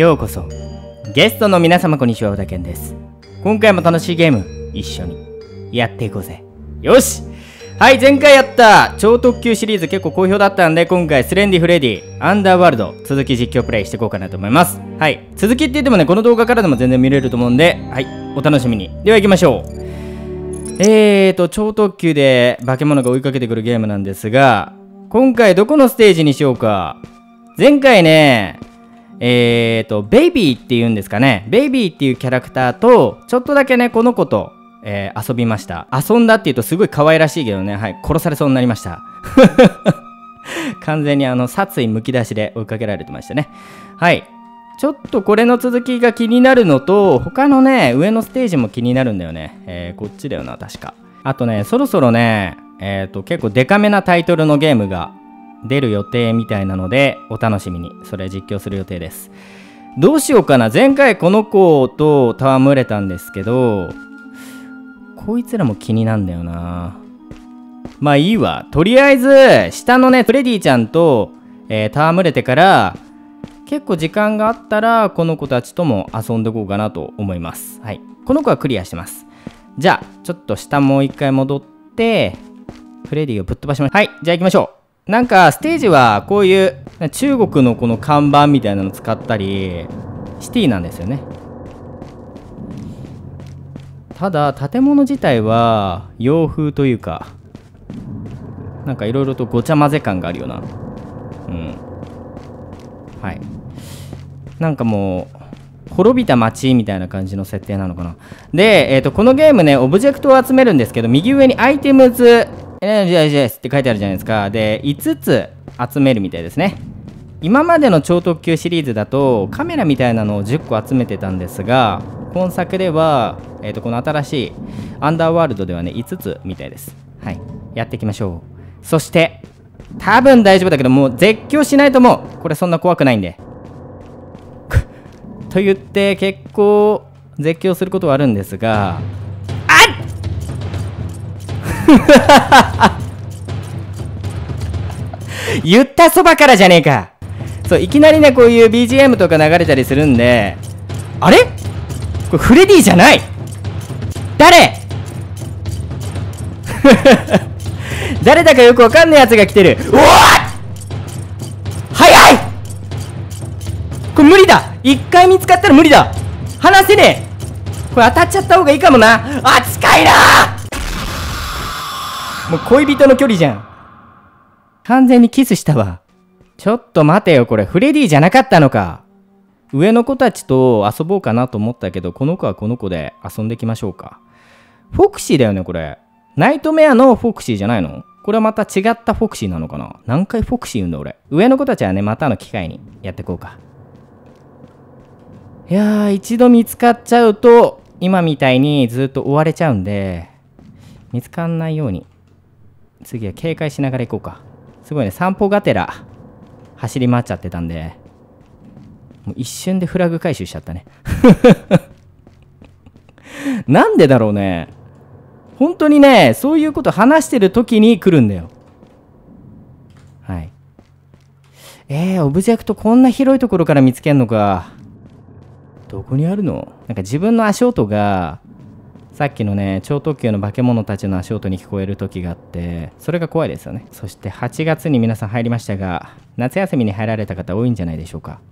ようこそゲストの皆様こんにちは小けんです今回も楽しいゲーム一緒にやっていこうぜよしはい前回やった超特急シリーズ結構好評だったんで今回スレンディフレディアンダーワールド続き実況プレイしていこうかなと思いますはい続きって言ってもねこの動画からでも全然見れると思うんではいお楽しみにでは行きましょうえーと超特急で化け物が追いかけてくるゲームなんですが今回どこのステージにしようか前回ねえっ、ー、と、ベイビーっていうんですかね。ベイビーっていうキャラクターと、ちょっとだけね、この子と、えー、遊びました。遊んだっていうとすごい可愛らしいけどね、はい、殺されそうになりました。完全にあの、殺意むき出しで追いかけられてましたね。はい。ちょっとこれの続きが気になるのと、他のね、上のステージも気になるんだよね。えー、こっちだよな、確か。あとね、そろそろね、えっ、ー、と、結構デカめなタイトルのゲームが出る予定みたいなのでお楽しみにそれ実況する予定ですどうしようかな前回この子と戯れたんですけどこいつらも気になんだよなまあいいわとりあえず下のねフレディちゃんと、えー、戯れてから結構時間があったらこの子たちとも遊んでこうかなと思いますはいこの子はクリアしてますじゃあちょっと下もう一回戻ってフレディをぶっ飛ばしますはいじゃあ行きましょうなんかステージはこういう中国のこの看板みたいなの使ったりシティなんですよねただ建物自体は洋風というかなんかいろいろとごちゃ混ぜ感があるよなうんはいなんかもう滅びた街みたいな感じの設定なのかなで、えーと、とこのゲームねオブジェクトを集めるんですけど右上にアイテムズ l n ジ i ですって書いてあるじゃないですか。で、5つ集めるみたいですね。今までの超特急シリーズだとカメラみたいなのを10個集めてたんですが、今作では、えー、とこの新しいアンダーワールドではね、5つみたいです。はい。やっていきましょう。そして、多分大丈夫だけど、もう絶叫しないともう。これそんな怖くないんで。と言って結構絶叫することはあるんですが、あっ 言ったそばからじゃねえかそういきなりねこういう BGM とか流れたりするんであれこれフレディじゃない誰 誰だかよくわかんないやつが来てるうわ早いこれ無理だ一回見つかったら無理だ離せねえこれ当たっちゃった方がいいかもな扱いなあもう恋人の距離じゃん。完全にキスしたわ。ちょっと待てよ、これフレディじゃなかったのか。上の子たちと遊ぼうかなと思ったけど、この子はこの子で遊んできましょうか。フォクシーだよね、これ。ナイトメアのフォクシーじゃないのこれはまた違ったフォクシーなのかな何回フォクシー言うんだ、俺。上の子たちはね、またの機会にやってこうか。いやー、一度見つかっちゃうと、今みたいにずっと追われちゃうんで、見つかんないように次は警戒しながら行こうか。すごいね、散歩がてら走り回っちゃってたんで、もう一瞬でフラグ回収しちゃったね。なんでだろうね。本当にね、そういうこと話してる時に来るんだよ。はい。えー、オブジェクトこんな広いところから見つけんのか。どこにあるのなんか自分の足音がさっきのね超特急の化け物たちの足音に聞こえる時があってそれが怖いですよねそして8月に皆さん入りましたが夏休みに入られた方多いんじゃないでしょうか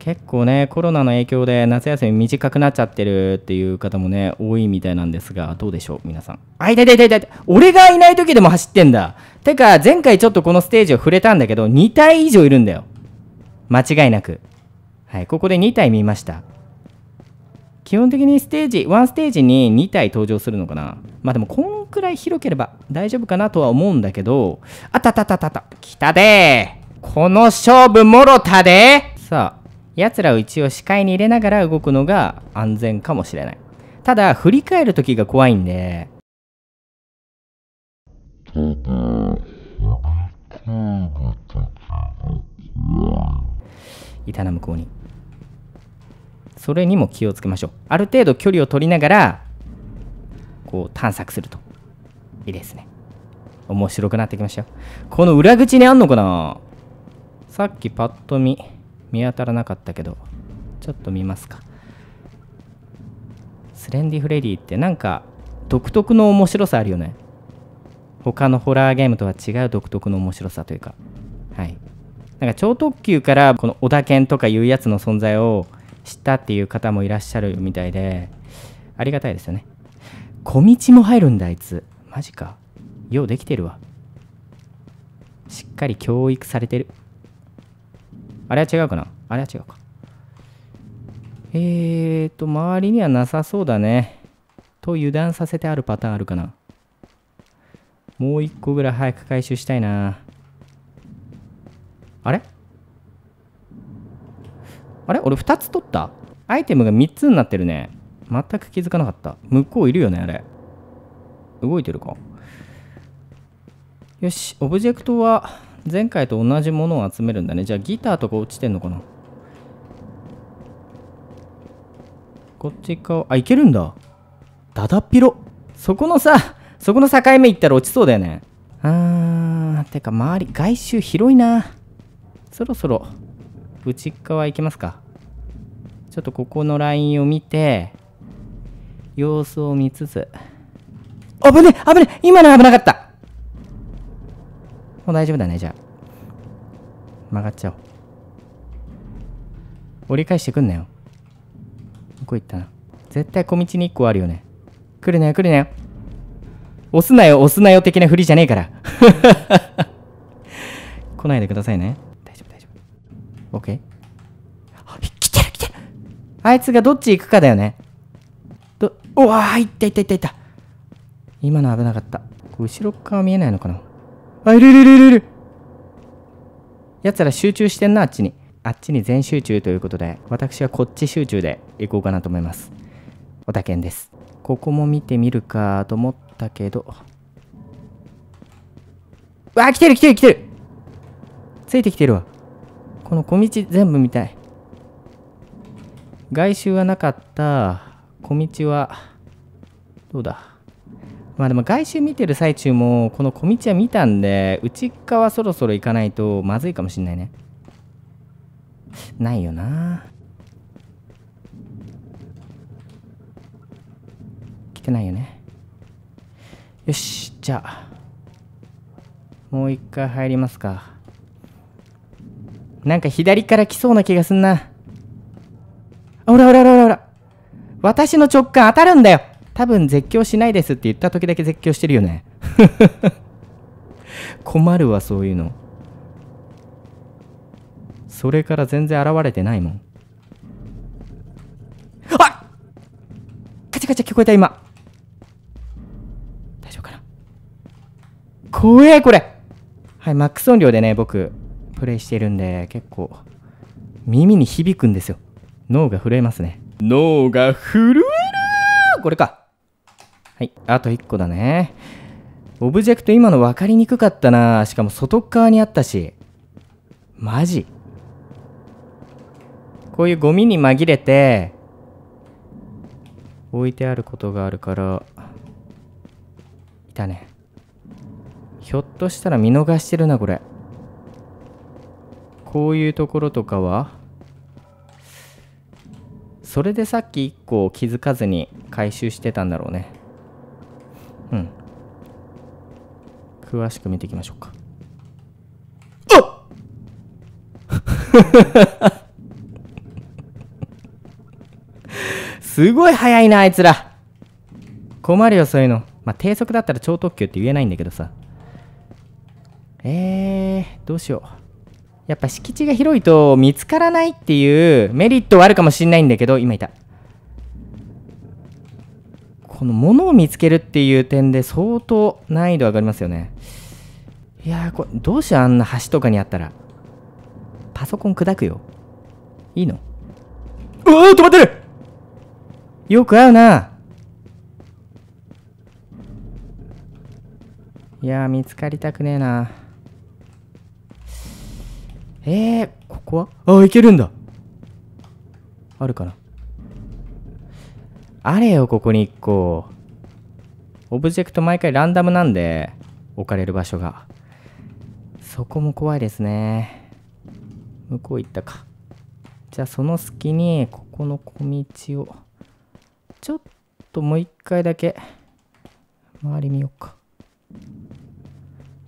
結構ねコロナの影響で夏休み短くなっちゃってるっていう方もね多いみたいなんですがどうでしょう皆さんあいたいたいたいた俺がいない時でも走ってんだてか前回ちょっとこのステージを触れたんだけど2体以上いるんだよ間違いなくはいここで2体見ました基本的にステージ1ステージに2体登場するのかなまあでもこんくらい広ければ大丈夫かなとは思うんだけどあたたたたた来たでこの勝負もろたでさあやつらを一応視界に入れながら動くのが安全かもしれないただ振り返る時が怖いんでいたな向こうに。それにも気をつけましょうある程度距離を取りながらこう探索するといいですね面白くなってきましたよこの裏口にあんのかなさっきパッと見見当たらなかったけどちょっと見ますかスレンディ・フレディってなんか独特の面白さあるよね他のホラーゲームとは違う独特の面白さというかはいなんか超特急からこの小田犬とかいうやつの存在を知ったっていう方もいらっしゃるみたいで、ありがたいですよね。小道も入るんだ、あいつ。マジか。ようできてるわ。しっかり教育されてる。あれは違うかなあれは違うか。えーと、周りにはなさそうだね。と油断させてあるパターンあるかな。もう一個ぐらい早く回収したいな。あれあれ俺2つ取ったアイテムが3つになってるね。全く気づかなかった。向こういるよね、あれ。動いてるか。よし、オブジェクトは前回と同じものを集めるんだね。じゃあギターとか落ちてんのかなこっち側、あ、いけるんだ。だだっ広。そこのさ、そこの境目行ったら落ちそうだよね。あー、てか周り、外周広いな。そろそろ内側行きますか。ちょっとここのラインを見て、様子を見つつ。危ね危ね今の危なかったもう大丈夫だね、じゃあ。曲がっちゃおう。折り返してくんなよ。ここ行ったな。絶対小道に1個あるよね。来るなよ、来るなよ。押すなよ、押すなよ的なふりじゃねえから。来ないでくださいね。オッケー。来てる来てるあいつがどっち行くかだよね。ど、うわー、いったいったいったいった。今の危なかった。後ろ側見えないのかなあ、いるいるいるいるいる奴ら集中してんな、あっちに。あっちに全集中ということで、私はこっち集中で行こうかなと思います。おたけんです。ここも見てみるかと思ったけど。うわ、来てる来てる来てるついてきてるわ。この小道全部見たい外周はなかった小道はどうだまあでも外周見てる最中もこの小道は見たんで内側そろそろ行かないとまずいかもしんないねないよな来てないよねよしじゃあもう一回入りますかなんか左から来そうな気がすんな。ほらほらほらほら。私の直感当たるんだよ。多分絶叫しないですって言った時だけ絶叫してるよね。困るわ、そういうの。それから全然現れてないもん。あカチャカチャ聞こえた、今。大丈夫かな怖え、これ。はい、マックス音量でね、僕、プレイしてるんで、結構、耳に響くんですよ。脳が震えますね。脳が震えるこれか。はい、あと1個だね。オブジェクト今の分かりにくかったな。しかも外側にあったし。マジこういうゴミに紛れて、置いてあることがあるから、いたね。ひょっとしたら見逃してるな、これ。こういうところとかはそれでさっき1個気づかずに回収してたんだろうねうん詳しく見ていきましょうかあっ すごい速いなあいつら困るよそういうのまあ低速だったら超特急って言えないんだけどさえー、どうしようやっぱ敷地が広いと見つからないっていうメリットはあるかもしんないんだけど、今いた。この物を見つけるっていう点で相当難易度上がりますよね。いやーこれ、どうしようあんな橋とかにあったら。パソコン砕くよ。いいのうわー止まってるよく合うないや見つかりたくねえな。えー、ここはあ、行けるんだあるかなあれよ、ここに1個。オブジェクト毎回ランダムなんで、置かれる場所が。そこも怖いですね。向こう行ったか。じゃあその隙に、ここの小道を、ちょっともう一回だけ、周り見ようか。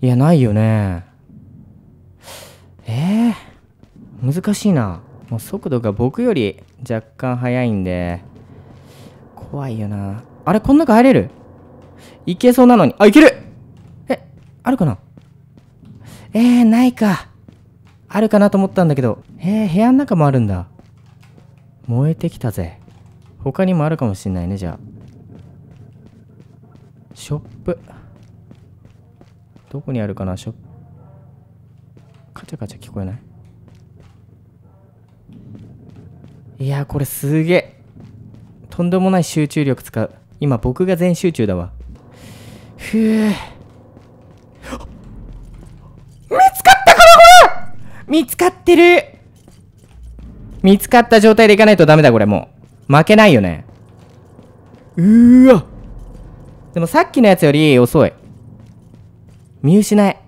いや、ないよね。えー、難しいな。もう速度が僕より若干速いんで、怖いよな。あれ、こん中入れるいけそうなのに。あ、いけるえ、あるかなえー、ないか。あるかなと思ったんだけど。えー、部屋の中もあるんだ。燃えてきたぜ。他にもあるかもしんないね、じゃあ。ショップ。どこにあるかなショッカチャカチャ聞こえないいやこれすげえとんでもない集中力使う今僕が全集中だわふぅ見つかったこれこれ見つかってる見つかった状態でいかないとダメだこれもう負けないよねうーわでもさっきのやつより遅い見失え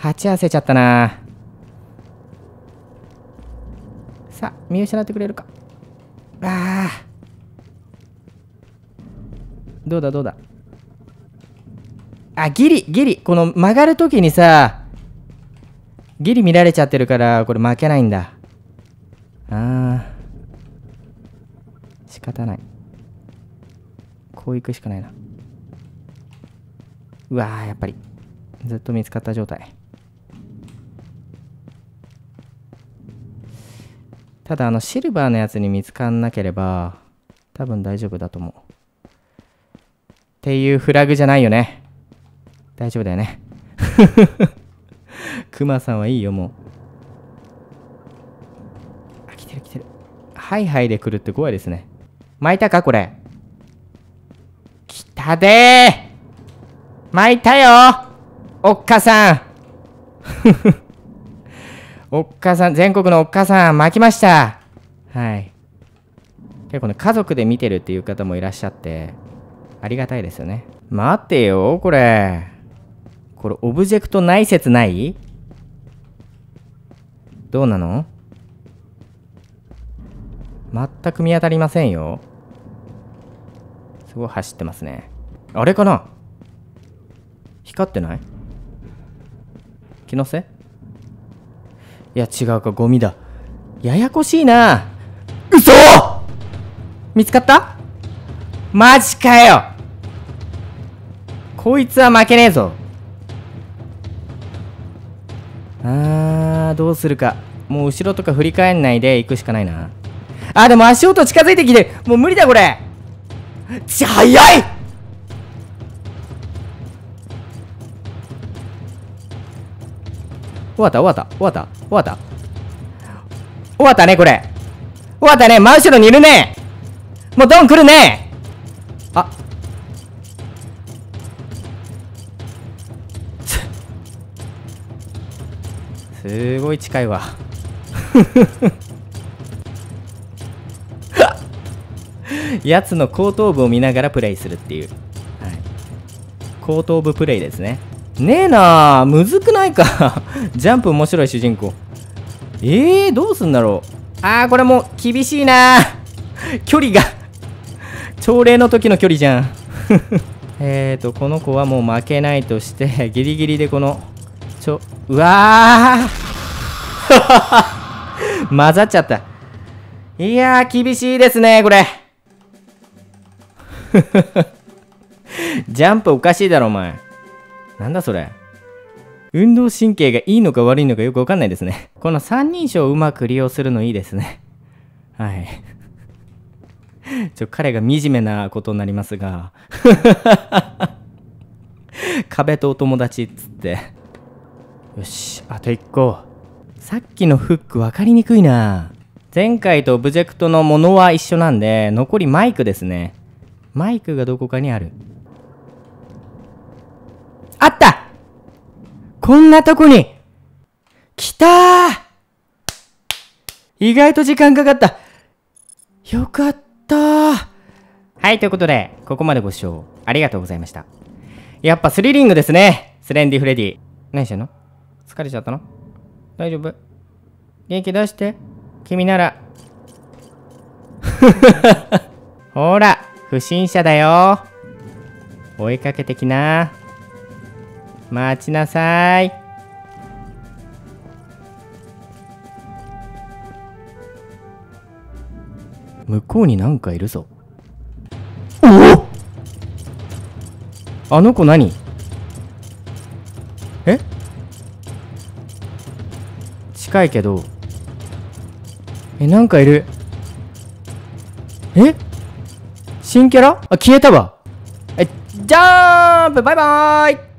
鉢合わせちゃったなさあ見失ってくれるかあどうだどうだあギリギリこの曲がるときにさギリ見られちゃってるからこれ負けないんだあー仕方ないこう行くしかないなうわーやっぱりずっと見つかった状態ただあのシルバーのやつに見つかんなければ多分大丈夫だと思うっていうフラグじゃないよね大丈夫だよねクマ さんはいいよもうあ来てる来てるはいはいで来るって怖いですね巻いたかこれ来たでー巻いたよおっかさん おっかさん、全国のおっかさん、巻きました。はい。結構ね、家族で見てるっていう方もいらっしゃって、ありがたいですよね。待ってよ、これ。これ、オブジェクトない説ないどうなの全く見当たりませんよ。すごい走ってますね。あれかな光ってない気のせいいや違うかゴミだややこしいな嘘見つかったマジかよこいつは負けねえぞあーどうするかもう後ろとか振り返んないで行くしかないなあでも足音近づいてきてもう無理だこれち早い終わった終わった終わった終わった終わったねこれ終わったね真後ろにいるねもうドン来るねあすごい近いわやつ の後頭部を見ながらプレイするっていう、はい、後頭部プレイですねねえなむずくないか ジャンプ面白い主人公。えー、どうすんだろう。あー、これも厳しいな 距離が朝礼の時の距離じゃん。えっと、この子はもう負けないとして、ギリギリでこの、ちょ、うわー混ざっちゃった。いやー、厳しいですね、これ。ジャンプおかしいだろ、お前。なんだそれ。運動神経がいいのか悪いのかよくわかんないですね。この三人称をうまく利用するのいいですね。はい。ちょ、彼が惨めなことになりますが。壁とお友達っつって。よし、あと一個。さっきのフック分かりにくいな。前回とオブジェクトのものは一緒なんで、残りマイクですね。マイクがどこかにある。あったこんなとこに来たー意外と時間かかったよかったはい、ということで、ここまでご視聴ありがとうございました。やっぱスリリングですね。スレンディ・フレディ。何してんの疲れちゃったの大丈夫元気出して。君なら。ほら、不審者だよ。追いかけてきな。待ちなさい向こうになんかいるぞおおあの子何え近いけどえなんかいるえ新キャラあ消えたわえジャーンプバイバーイ